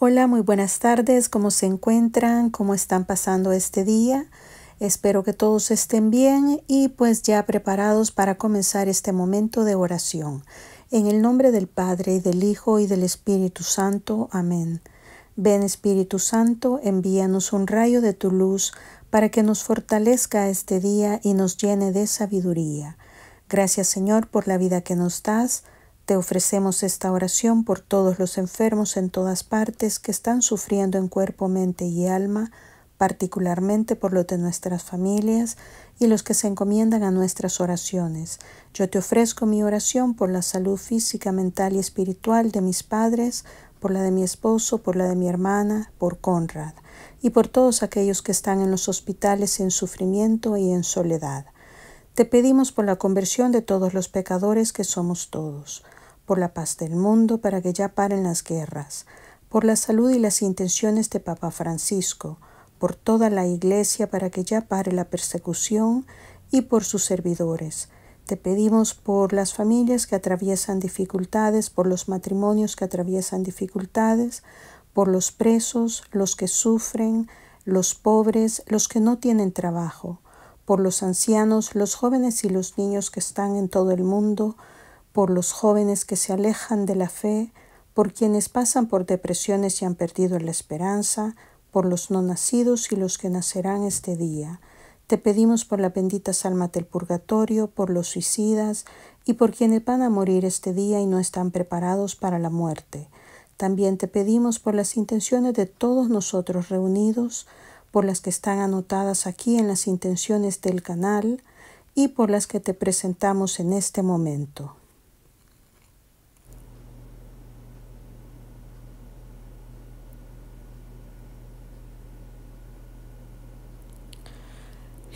Hola, muy buenas tardes, ¿cómo se encuentran? ¿Cómo están pasando este día? Espero que todos estén bien y pues ya preparados para comenzar este momento de oración. En el nombre del Padre y del Hijo y del Espíritu Santo. Amén. Ven Espíritu Santo, envíanos un rayo de tu luz para que nos fortalezca este día y nos llene de sabiduría. Gracias Señor por la vida que nos das. Te ofrecemos esta oración por todos los enfermos en todas partes que están sufriendo en cuerpo, mente y alma, particularmente por los de nuestras familias y los que se encomiendan a nuestras oraciones. Yo te ofrezco mi oración por la salud física, mental y espiritual de mis padres, por la de mi esposo, por la de mi hermana, por Conrad, y por todos aquellos que están en los hospitales en sufrimiento y en soledad. Te pedimos por la conversión de todos los pecadores que somos todos por la paz del mundo para que ya paren las guerras, por la salud y las intenciones de Papa Francisco, por toda la Iglesia para que ya pare la persecución y por sus servidores. Te pedimos por las familias que atraviesan dificultades, por los matrimonios que atraviesan dificultades, por los presos, los que sufren, los pobres, los que no tienen trabajo, por los ancianos, los jóvenes y los niños que están en todo el mundo, por los jóvenes que se alejan de la fe, por quienes pasan por depresiones y han perdido la esperanza, por los no nacidos y los que nacerán este día. Te pedimos por la bendita almas del purgatorio, por los suicidas y por quienes van a morir este día y no están preparados para la muerte. También te pedimos por las intenciones de todos nosotros reunidos, por las que están anotadas aquí en las intenciones del canal y por las que te presentamos en este momento.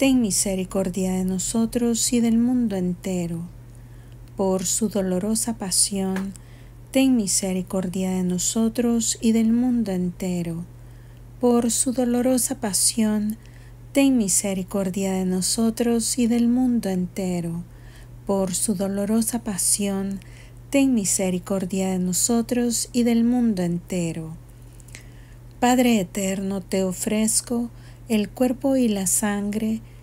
Ten misericordia de nosotros y del mundo entero. Por su dolorosa pasión, ten misericordia de nosotros y del mundo entero. Por su dolorosa pasión, ten misericordia de nosotros y del mundo entero. Por su dolorosa pasión, ten misericordia de nosotros y del mundo entero. Padre eterno, te ofrezco el cuerpo y la sangre,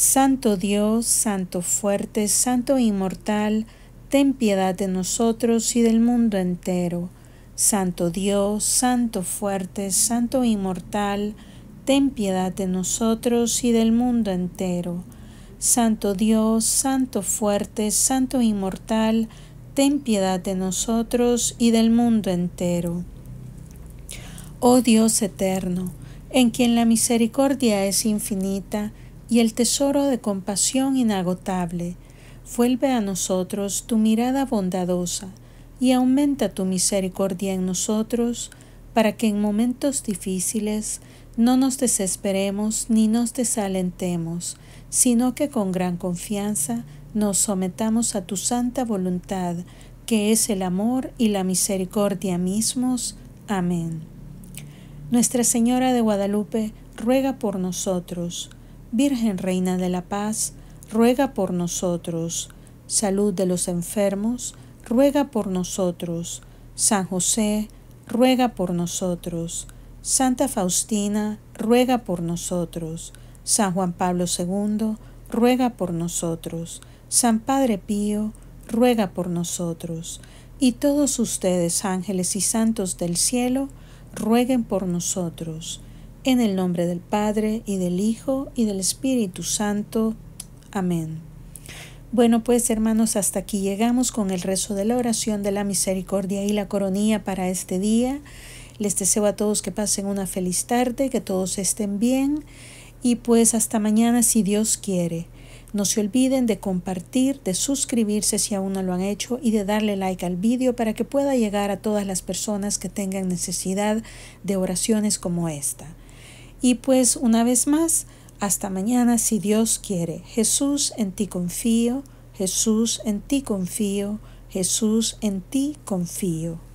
Santo Dios, Santo fuerte, Santo inmortal, ten piedad de nosotros y del mundo entero. Santo Dios, Santo fuerte, Santo inmortal, ten piedad de nosotros y del mundo entero. Santo Dios, Santo fuerte, Santo inmortal, ten piedad de nosotros y del mundo entero. Oh Dios eterno, en quien la misericordia es infinita, y el tesoro de compasión inagotable. Vuelve a nosotros tu mirada bondadosa y aumenta tu misericordia en nosotros, para que en momentos difíciles no nos desesperemos ni nos desalentemos, sino que con gran confianza nos sometamos a tu santa voluntad, que es el amor y la misericordia mismos. Amén. Nuestra Señora de Guadalupe ruega por nosotros. Virgen Reina de la Paz, ruega por nosotros. Salud de los enfermos, ruega por nosotros. San José, ruega por nosotros. Santa Faustina, ruega por nosotros. San Juan Pablo II, ruega por nosotros. San Padre Pío, ruega por nosotros. Y todos ustedes, ángeles y santos del cielo, rueguen por nosotros. En el nombre del Padre y del Hijo y del Espíritu Santo. Amén. Bueno, pues hermanos, hasta aquí llegamos con el rezo de la oración de la misericordia y la coronía para este día. Les deseo a todos que pasen una feliz tarde, que todos estén bien y pues hasta mañana si Dios quiere. No se olviden de compartir, de suscribirse si aún no lo han hecho y de darle like al vídeo para que pueda llegar a todas las personas que tengan necesidad de oraciones como esta. Y pues una vez más, hasta mañana si Dios quiere. Jesús, en ti confío, Jesús, en ti confío, Jesús, en ti confío.